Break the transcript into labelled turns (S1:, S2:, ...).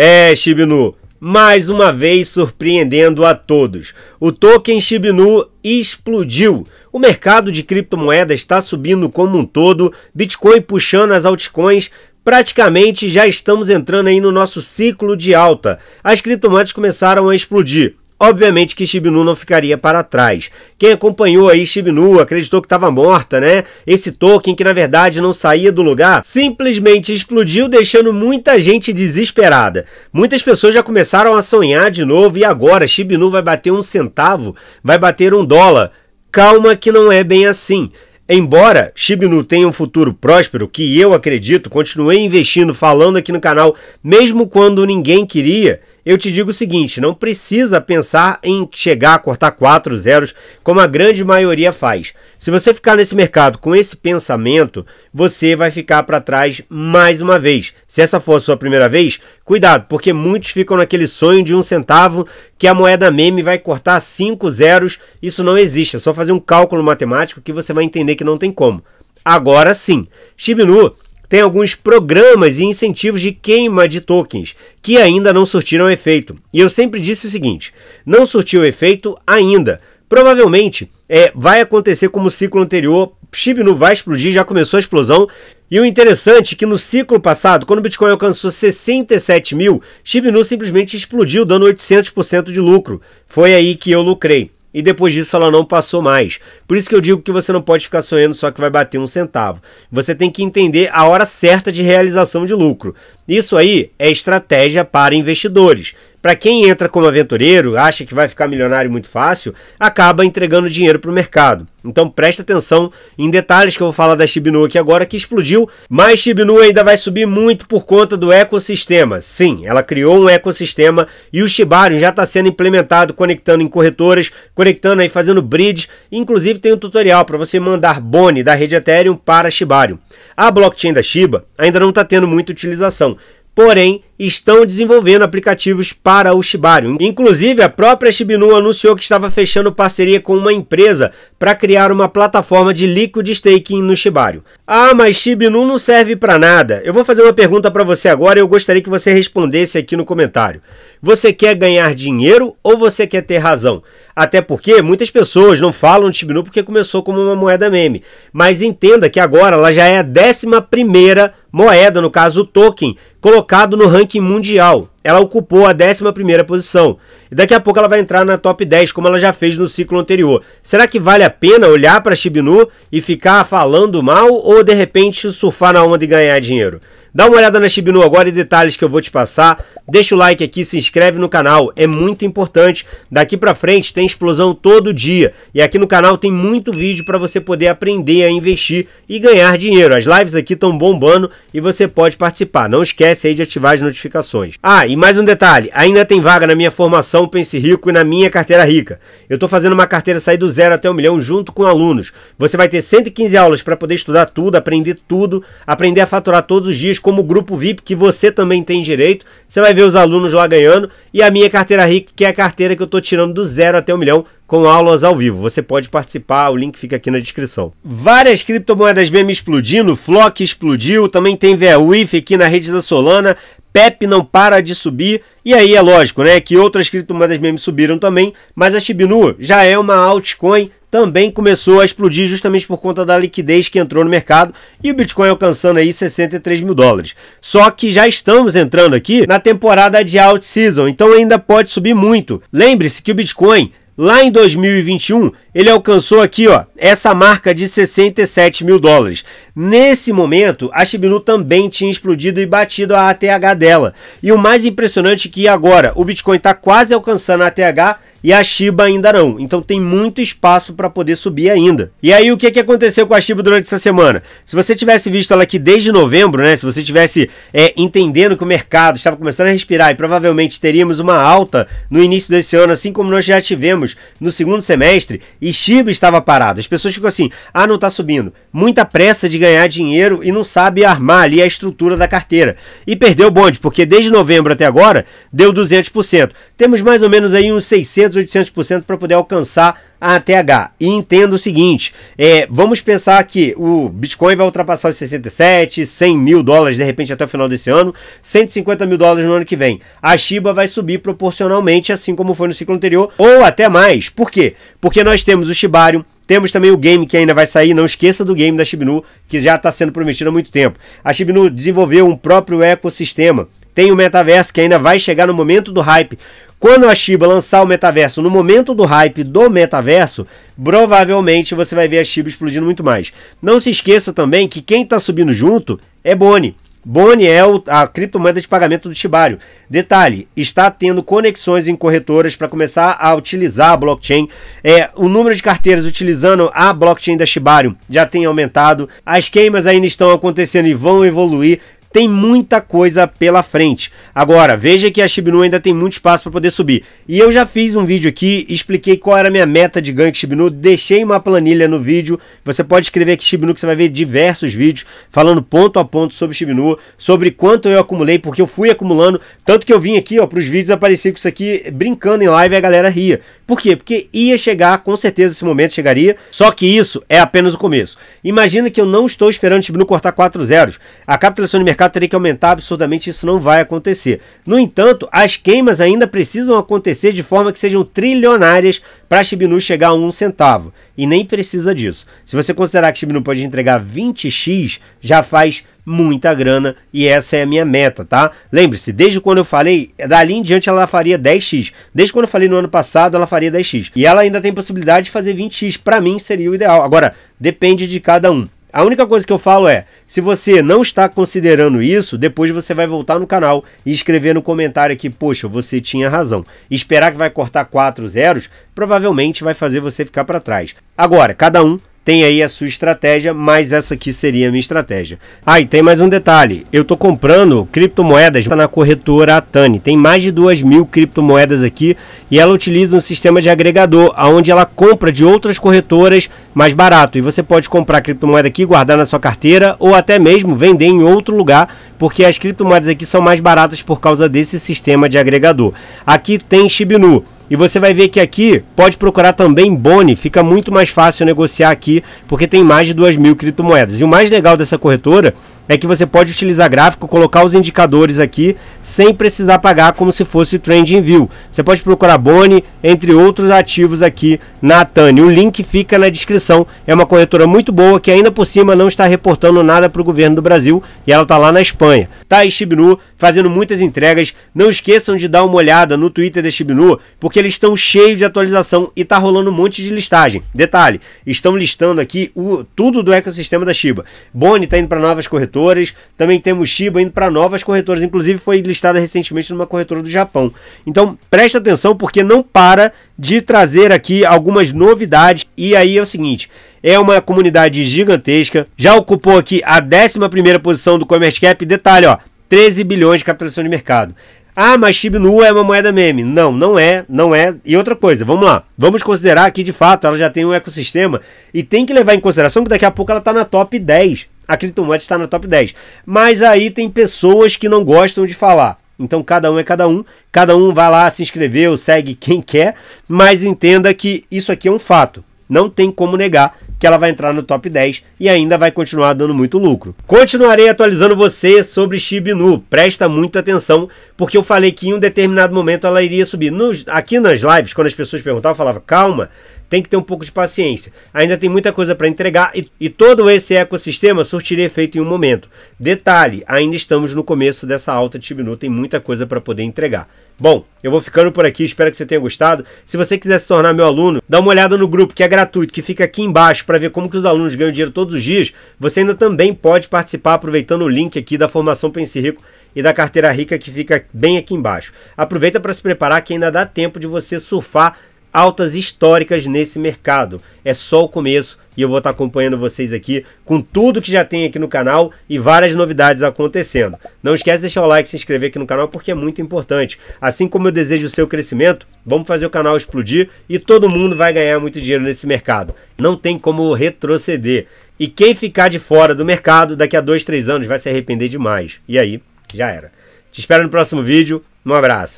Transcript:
S1: É, Shibinu, mais uma vez surpreendendo a todos. O token Shibinu explodiu. O mercado de criptomoedas está subindo como um todo, Bitcoin puxando as altcoins, praticamente já estamos entrando aí no nosso ciclo de alta. As criptomoedas começaram a explodir. Obviamente que Shibnu não ficaria para trás. Quem acompanhou aí Shibnu acreditou que estava morta, né? Esse token que na verdade não saía do lugar, simplesmente explodiu, deixando muita gente desesperada. Muitas pessoas já começaram a sonhar de novo e agora Shibnu vai bater um centavo, vai bater um dólar. Calma que não é bem assim. Embora Shibnu tenha um futuro próspero, que eu acredito, continuei investindo, falando aqui no canal, mesmo quando ninguém queria, eu te digo o seguinte: não precisa pensar em chegar a cortar quatro zeros, como a grande maioria faz. Se você ficar nesse mercado com esse pensamento, você vai ficar para trás mais uma vez. Se essa for a sua primeira vez, cuidado, porque muitos ficam naquele sonho de um centavo que a moeda meme vai cortar cinco zeros. Isso não existe, é só fazer um cálculo matemático que você vai entender que não tem como. Agora sim, Shibinu tem alguns programas e incentivos de queima de tokens que ainda não surtiram efeito. E eu sempre disse o seguinte: não surtiu efeito ainda. Provavelmente é, vai acontecer como o ciclo anterior, Shibnu vai explodir, já começou a explosão. E o interessante é que no ciclo passado, quando o Bitcoin alcançou 67 mil, Shibnu simplesmente explodiu, dando 800% de lucro. Foi aí que eu lucrei e depois disso ela não passou mais. Por isso que eu digo que você não pode ficar sonhando só que vai bater um centavo. Você tem que entender a hora certa de realização de lucro. Isso aí é estratégia para investidores. Para quem entra como aventureiro, acha que vai ficar milionário muito fácil, acaba entregando dinheiro para o mercado. Então presta atenção em detalhes que eu vou falar da Shibinu aqui agora que explodiu, mas Shibinu ainda vai subir muito por conta do ecossistema. Sim, ela criou um ecossistema e o Shibarium já está sendo implementado, conectando em corretoras, conectando aí, fazendo bridge. Inclusive tem um tutorial para você mandar Bone da rede Ethereum para Shibarium. A blockchain da Shiba ainda não está tendo muita utilização, porém estão desenvolvendo aplicativos para o Shibarium. Inclusive, a própria Shibinu anunciou que estava fechando parceria com uma empresa para criar uma plataforma de liquid staking no Shibarium. Ah, mas Shibinu não serve para nada. Eu vou fazer uma pergunta para você agora e eu gostaria que você respondesse aqui no comentário. Você quer ganhar dinheiro ou você quer ter razão? Até porque muitas pessoas não falam de Shibinu porque começou como uma moeda meme. Mas entenda que agora ela já é a décima primeira moeda, no caso o token, colocado no ranking mundial. Ela ocupou a 11 posição. E daqui a pouco ela vai entrar na top 10, como ela já fez no ciclo anterior. Será que vale a pena olhar para Shibinu e ficar falando mal ou de repente surfar na onda e ganhar dinheiro? Dá uma olhada na Shibinu agora e detalhes que eu vou te passar. Deixa o like aqui, se inscreve no canal, é muito importante. Daqui para frente tem explosão todo dia e aqui no canal tem muito vídeo para você poder aprender a investir e ganhar dinheiro. As lives aqui estão bombando e você pode participar. Não esquece aí de ativar as notificações. Ah, e mais um detalhe, ainda tem vaga na minha formação Pense Rico e na minha carteira rica. Eu estou fazendo uma carteira sair do zero até um milhão junto com alunos. Você vai ter 115 aulas para poder estudar tudo, aprender tudo, aprender a faturar todos os dias vocês como grupo VIP, que você também tem direito. Você vai ver os alunos lá ganhando. E a minha carteira RIC, que é a carteira que eu estou tirando do zero até o um milhão com aulas ao vivo. Você pode participar, o link fica aqui na descrição. Várias criptomoedas meme explodindo, Flock explodiu, também tem VWIF aqui na rede da Solana. PEP não para de subir, e aí é lógico, né, que outras criptomoedas meme subiram também, mas a Shibinu já é uma altcoin, também começou a explodir justamente por conta da liquidez que entrou no mercado e o Bitcoin alcançando aí 63 mil dólares. Só que já estamos entrando aqui na temporada de out season, então ainda pode subir muito. Lembre-se que o Bitcoin lá em 2021 ele alcançou aqui ó, essa marca de 67 mil dólares. Nesse momento, a Shibinu também tinha explodido e batido a ATH dela. E o mais impressionante é que agora o Bitcoin está quase alcançando a ATH e a Shiba ainda não. Então tem muito espaço para poder subir ainda. E aí o que, que aconteceu com a Shiba durante essa semana? Se você tivesse visto ela aqui desde novembro, né? Se você tivesse é, entendendo que o mercado estava começando a respirar e provavelmente teríamos uma alta no início desse ano, assim como nós já tivemos no segundo semestre, e e Shiba estava parado. As pessoas ficam assim: ah, não está subindo. Muita pressa de ganhar dinheiro e não sabe armar ali a estrutura da carteira. E perdeu o bonde, porque desde novembro até agora deu 200%. Temos mais ou menos aí uns 600, 800% para poder alcançar ATH. E entenda o seguinte: é, vamos pensar que o Bitcoin vai ultrapassar os 67, 100 mil dólares de repente até o final desse ano, 150 mil dólares no ano que vem. A Shiba vai subir proporcionalmente, assim como foi no ciclo anterior, ou até mais. Por quê? Porque nós temos o Shibarium. Temos também o game que ainda vai sair, não esqueça do game da Shibnu, que já está sendo prometido há muito tempo. A Shibnu desenvolveu um próprio ecossistema tem o metaverso que ainda vai chegar no momento do hype. Quando a Shiba lançar o metaverso, no momento do hype do metaverso, provavelmente você vai ver a Shiba explodindo muito mais. Não se esqueça também que quem está subindo junto é Boni. Boni é a criptomoeda de pagamento do Shibari. Detalhe, está tendo conexões em corretoras para começar a utilizar a blockchain. É, o número de carteiras utilizando a blockchain da Shibari já tem aumentado. As queimas ainda estão acontecendo e vão evoluir tem muita coisa pela frente. Agora, veja que a Shibinu ainda tem muito espaço para poder subir. E eu já fiz um vídeo aqui, expliquei qual era a minha meta de gank Shibinu, deixei uma planilha no vídeo. Você pode escrever aqui Shibinu que você vai ver diversos vídeos falando ponto a ponto sobre Shibinu, sobre quanto eu acumulei, porque eu fui acumulando, tanto que eu vim aqui, ó, para os vídeos aparecer com isso aqui brincando em live e a galera ria. Por quê? Porque ia chegar, com certeza esse momento chegaria, só que isso é apenas o começo. Imagina que eu não estou esperando o Shibinu cortar quatro zeros. A capitalização de mercado mercado teria que aumentar absurdamente, isso não vai acontecer. No entanto, as queimas ainda precisam acontecer de forma que sejam trilionárias para a Shibinu chegar a um centavo. E nem precisa disso. Se você considerar que a Shibinu pode entregar 20x, já faz muita grana e essa é a minha meta, tá? Lembre-se, desde quando eu falei, dali em diante ela faria 10x. Desde quando eu falei no ano passado, ela faria 10x. E ela ainda tem possibilidade de fazer 20x. Para mim seria o ideal. Agora, depende de cada um. A única coisa que eu falo é, se você não está considerando isso, depois você vai voltar no canal e escrever no comentário aqui, poxa, você tinha razão. Esperar que vai cortar quatro zeros provavelmente vai fazer você ficar para trás. Agora, cada um tem aí a sua estratégia, mas essa aqui seria a minha estratégia. Ah, e tem mais um detalhe: eu estou comprando criptomoedas tá na corretora Atani. Tem mais de duas mil criptomoedas aqui e ela utiliza um sistema de agregador, onde ela compra de outras corretoras mais barato. E você pode comprar criptomoeda aqui, guardar na sua carteira ou até mesmo vender em outro lugar, porque as criptomoedas aqui são mais baratas por causa desse sistema de agregador. Aqui tem Shibinu e você vai ver que aqui pode procurar também Boni, fica muito mais fácil negociar aqui, porque tem mais de 2 mil criptomoedas. E o mais legal dessa corretora é que você pode utilizar gráfico, colocar os indicadores aqui sem precisar pagar como se fosse Trending View. Você pode procurar Boni, entre outros ativos aqui na Tani. O link fica na descrição. É uma corretora muito boa que ainda por cima não está reportando nada para o governo do Brasil e ela está lá na Espanha. Tá, Shibnu, fazendo muitas entregas. Não esqueçam de dar uma olhada no Twitter da Shibnu, porque eles estão cheios de atualização e tá rolando um monte de listagem. Detalhe, estão listando aqui o, tudo do ecossistema da Shiba. Boni está indo para novas corretoras, também temos Shiba indo para novas corretoras, inclusive foi listada recentemente numa corretora do Japão. Então, preste atenção porque não para de trazer aqui algumas novidades. E aí é o seguinte, é uma comunidade gigantesca, já ocupou aqui a 11ª posição do Commerce Cap. Detalhe, ó, 13 bilhões de capitalização de mercado. Ah, mas Shibnu é uma moeda meme. Não, não é, não é. E outra coisa, vamos lá. Vamos considerar que de fato ela já tem um ecossistema e tem que levar em consideração que daqui a pouco ela está na top 10. A criptomoeda está na top 10. Mas aí tem pessoas que não gostam de falar. Então cada um é cada um, cada um vai lá, se inscreveu, segue quem quer, mas entenda que isso aqui é um fato. Não tem como negar que ela vai entrar no top 10 e ainda vai continuar dando muito lucro. Continuarei atualizando você sobre Shibinu. Presta muita atenção, porque eu falei que em um determinado momento ela iria subir. Nos, aqui nas lives, quando as pessoas perguntavam, eu falava, calma, tem que ter um pouco de paciência. Ainda tem muita coisa para entregar e, e, todo esse ecossistema surtirá efeito em um momento. Detalhe, ainda estamos no começo dessa alta de Shibinu, tem muita coisa para poder entregar. Bom, eu vou ficando por aqui, espero que você tenha gostado. Se você quiser se tornar meu aluno, dá uma olhada no grupo que é gratuito, que fica aqui embaixo para ver como que os alunos ganham dinheiro todos os dias. Você ainda também pode participar aproveitando o link aqui da formação Pense Rico e da carteira rica que fica bem aqui embaixo. Aproveita para se preparar que ainda dá tempo de você surfar altas históricas nesse mercado. É só o começo e eu vou estar acompanhando vocês aqui com tudo que já tem aqui no canal e várias novidades acontecendo. Não esquece de deixar o like e se inscrever aqui no canal porque é muito importante. Assim como eu desejo o seu crescimento, vamos fazer o canal explodir e todo mundo vai ganhar muito dinheiro nesse mercado. Não tem como retroceder. E quem ficar de fora do mercado daqui a dois, três anos vai se arrepender demais. E aí, já era. Te espero no próximo vídeo. Um abraço.